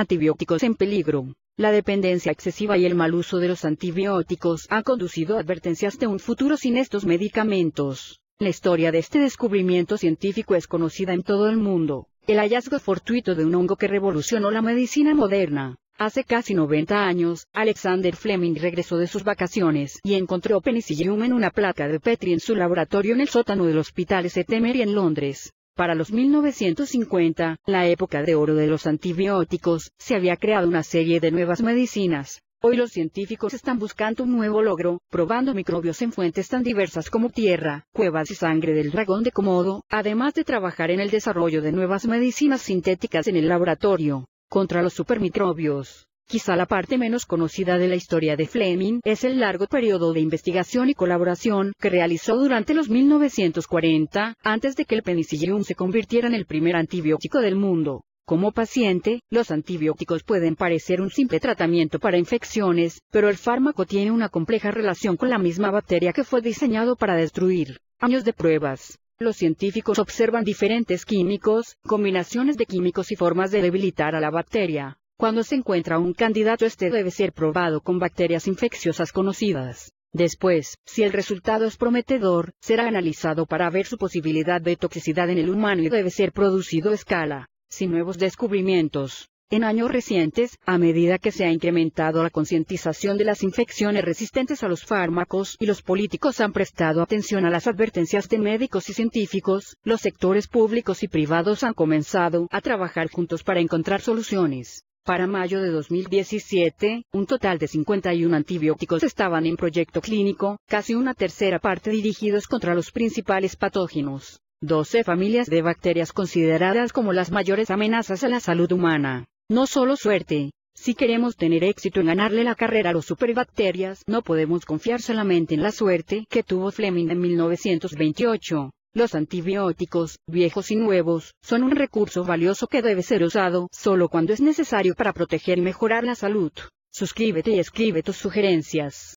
Antibióticos en peligro. La dependencia excesiva y el mal uso de los antibióticos ha conducido a advertencias de un futuro sin estos medicamentos. La historia de este descubrimiento científico es conocida en todo el mundo. El hallazgo fortuito de un hongo que revolucionó la medicina moderna. Hace casi 90 años, Alexander Fleming regresó de sus vacaciones y encontró penicillium en una placa de Petri en su laboratorio en el sótano del Hospital Mary en Londres. Para los 1950, la época de oro de los antibióticos, se había creado una serie de nuevas medicinas. Hoy los científicos están buscando un nuevo logro, probando microbios en fuentes tan diversas como tierra, cuevas y sangre del dragón de Komodo, además de trabajar en el desarrollo de nuevas medicinas sintéticas en el laboratorio, contra los supermicrobios. Quizá la parte menos conocida de la historia de Fleming es el largo periodo de investigación y colaboración que realizó durante los 1940, antes de que el penicillium se convirtiera en el primer antibiótico del mundo. Como paciente, los antibióticos pueden parecer un simple tratamiento para infecciones, pero el fármaco tiene una compleja relación con la misma bacteria que fue diseñado para destruir. Años de pruebas. Los científicos observan diferentes químicos, combinaciones de químicos y formas de debilitar a la bacteria. Cuando se encuentra un candidato, este debe ser probado con bacterias infecciosas conocidas. Después, si el resultado es prometedor, será analizado para ver su posibilidad de toxicidad en el humano y debe ser producido a escala, sin nuevos descubrimientos. En años recientes, a medida que se ha incrementado la concientización de las infecciones resistentes a los fármacos y los políticos han prestado atención a las advertencias de médicos y científicos, los sectores públicos y privados han comenzado a trabajar juntos para encontrar soluciones. Para mayo de 2017, un total de 51 antibióticos estaban en proyecto clínico, casi una tercera parte dirigidos contra los principales patógenos. 12 familias de bacterias consideradas como las mayores amenazas a la salud humana. No solo suerte. Si queremos tener éxito en ganarle la carrera a los superbacterias, no podemos confiar solamente en la suerte que tuvo Fleming en 1928. Los antibióticos, viejos y nuevos, son un recurso valioso que debe ser usado solo cuando es necesario para proteger y mejorar la salud. Suscríbete y escribe tus sugerencias.